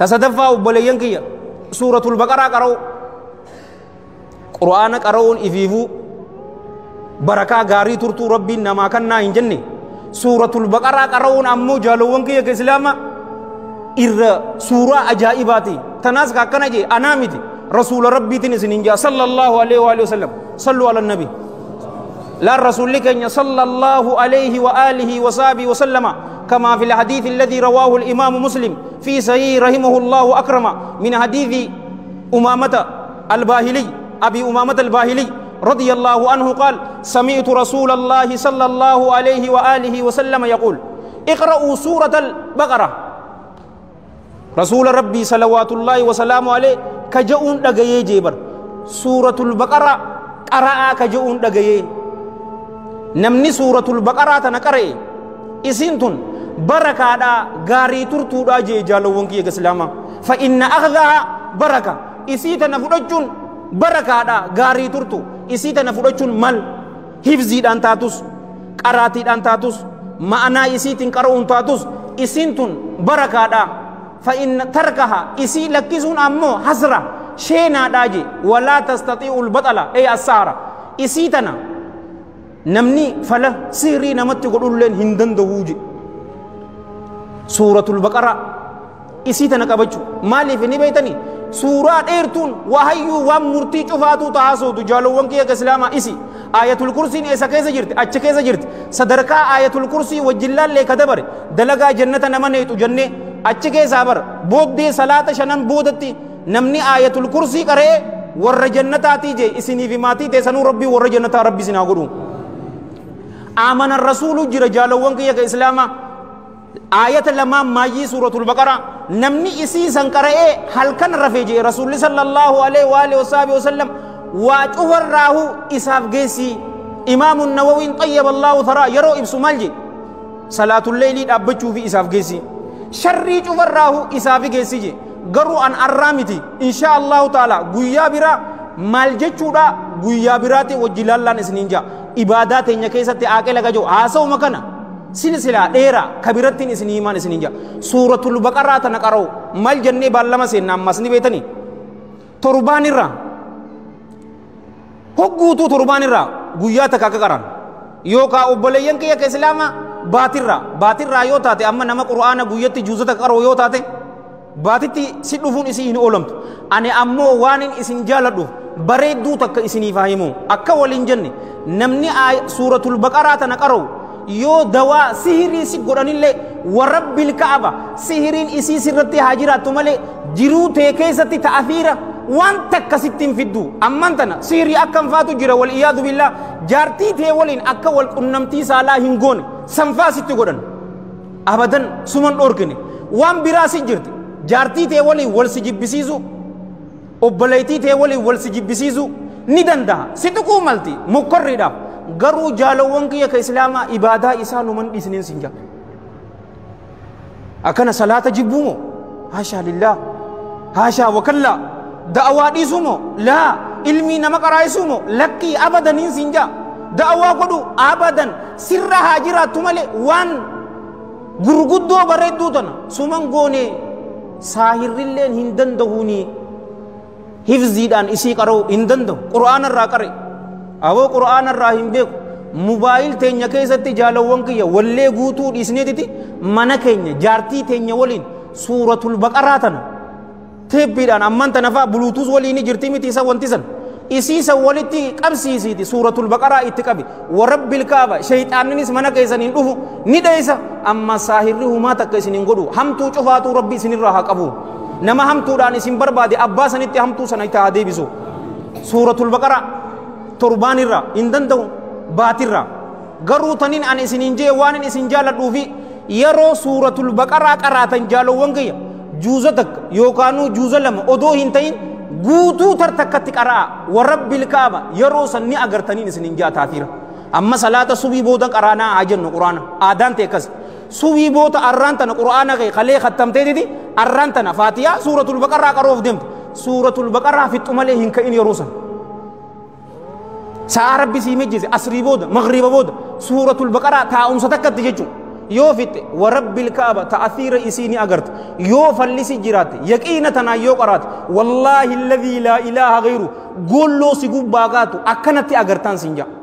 تسدفا وبليين كيا سورة البقرة قرأوا قرآن قرأوا إفيفو بركة غاري ترتو ربي نما كان كنا إنجني سورة البقرة قرأوا أمو جالوان كيا كإسلاما إر سورة أجائباتي تناس كاكنا جي أنامتي رسول ربي تني إنجا صلى الله عليه وآله وسلم صلوا على النبي لا الرسول لك إن صلى الله عليه وآله وصحبه وسلم كما في الحديث الذي رواه الإمام مسلم في سي رحمه الله أكرم من حديث أمامة الباهلي أبي أمامة الباهلي رضي الله عنه قال سمعت رسول الله صلى الله عليه وآله وسلم يقول اقرأوا سورة البقرة رسول ربي صلوات الله وسلامه عليه كجؤون دغيه جيبر سورة البقرة قراء كجؤون دغيه نمني سورة البقرة تنقرأ اسنتن بركة غاري ترتو دا جي جالو ونكي إسلاما فإن أخذها بركة إسيت نفرجون بركة غاري ترتو إسيت نفرجون مال حفظي دان تاتوس قراتي دان تاتوس معنى إسيت قرؤون تاتوس إسنتون بركة فإن تركها إسي لكيزون أمو حسرة شينا داجي ولا تستطيع البطلة أي السارة إسيتنا نمني فلا سيري نمت قلولين هندن دوجي suuratul baqaraa isii tana qabachu maaliif inni beeytanii suuraa dheertuun wahayyuu waan murtii cufaatu taasootu jaalowwan kiyyaga islaamaa isi aayatul kursiin eessa keessa jirti achi keessa jirti sadarkaa aayatul kursii wajjillaallee ka dabare dalagaa jannata nama neexu jennee achi keessaa bara booddee salaata shanan boodatti namni aayatul kursii qara'ee warra jannataatii jee isiniifi maatii teessanuu rabbii warra jannataa rabbi isinaa godhu amanan rasuulu jira jaalowwan kiyyaga islaamaa آية لما ماجي سورة البقرة نمني إسي سنقرأ هل كان رفيجي رسول صلى الله عليه وآله وصحبه وسلم واجه الراه إساف جيسي إمام النووي طيب الله ثرى يرو إبس مالجي صلاة الليل أبجو في إساف جيسي شري الراه إساف جيسي جي garuu an arraamiti insha allahu taala guyyaa biraa maal jechuudha guyyaa biraatti wajji laallaan isiniin jaa ibaadaa teenya keessatti aaqee laga jiru silsilaa dheeraa kabirattiin isin himaan isin hin jaa suuratul baqaraa tana qara'u mal jennee baallama seennaa ammas ni beetanii torbaan irraa hogguutuu torbaan irraa guyyaa takka akka qaran yookaan obboleeyyan kiyya akka islaamaa baatirraa baatirraa yoo taate amma nama qura'aana guyyatti juuzata qara'u yoo taate baatitti si dhufuun isii hin oolamtu ani ammoo waanin isin jaaladhuuf bareedduu takka isiniif haa himu akka waliin jenne namni suuratul baqaraa tana qara'u yoo dawaa sihirii si godhanillee warra bilkaaba sihiriin isii sirratti haa jiraattu malee jiruu tee keessatti ta'afiira waan takkasitti hin fiddu amman tana sihirii akka hin faatu jira wal iyaadu billaa jaartii tee waliin akka wal qunnamtii saalaa hin goone sanfaa sitti godhan abadan suman dhoorgine waan biraa si jirti jaartii tee waliin wal si jibbisiisu obboleetii tee waliin wal si jibbisiisu ni danda'a si tuquu malti mokkorriidhaaf garuu jaalawwan kiyya ka islaamaa ibaadaa isaa numan dhiisniin sin jaa akkana salaata jibbuu moo haashaa lillaa haashaa wakallaa da'awaa dhiisuu moo laa ilmii nama qaraayisuu lakkii abadaniin sin jaa da'awaa godhu abadan sirra haa jiraattu malee waan gurguddoo bareedduu tana suman goone saahirrilleen hin danda'uuni hifziidhaan isii qara'u hin danda'u qura'aanarraa qare awoo qura'aan irraa hin beeku موبايل تينيا كيساتي جالوان كيا ولي غوتو ديسنيتي مانا كينيا جارتي تينيا ولين سورة البقرة تنا تبيران أمان تنفع بلوتوز ولين جرتي متي سوان تسن إسي سوالتي كم سيسي دي سورة البقرة اتكابي ورب الكعبة شيطان نيس مانا كيسان ندوه ندايسا أما ساهره ما تكيسن نقولو هم تو شفاتو ربي سنين راها قبو نما هم تو داني سنبربادي أباسا نتي هم تو سنة تهدي بسو سورة البقرة torbaan irraa hin danda'u baatirraa garuu taniin ani isiniin jee waan hin isin jaaladhuufi yeroo suuratul baqaraa qaraatan jaalowwan kiyya juuza takka yookaanuu juuza lama odoo hin ta'in guutuu tartakkatti qara'a warrabbil kaaba yeroo san ni agartaniin isiniin jaataafiira amma salaata subii booda qaraanaa haa jennu quraana aadaan ta'e akkas subii booda arraan tana quraana kee kalee kattamteetiti arraan tana faatiyaa suuratul baqarraa qaroof deemtu suuratul baqarraa fixxu malee hin ka'in yeroo san سعرب بسي مجزي أسري بود مغرب بود سورة البقرة تا أمسا تكت جيجو يو فت ورب الكعبة تأثير إسيني أغرت يو فلسي جرات يكينا تنا يو والله الذي لا إله غيره قولو سيقوب باغاتو أكنت أغرتان سنجا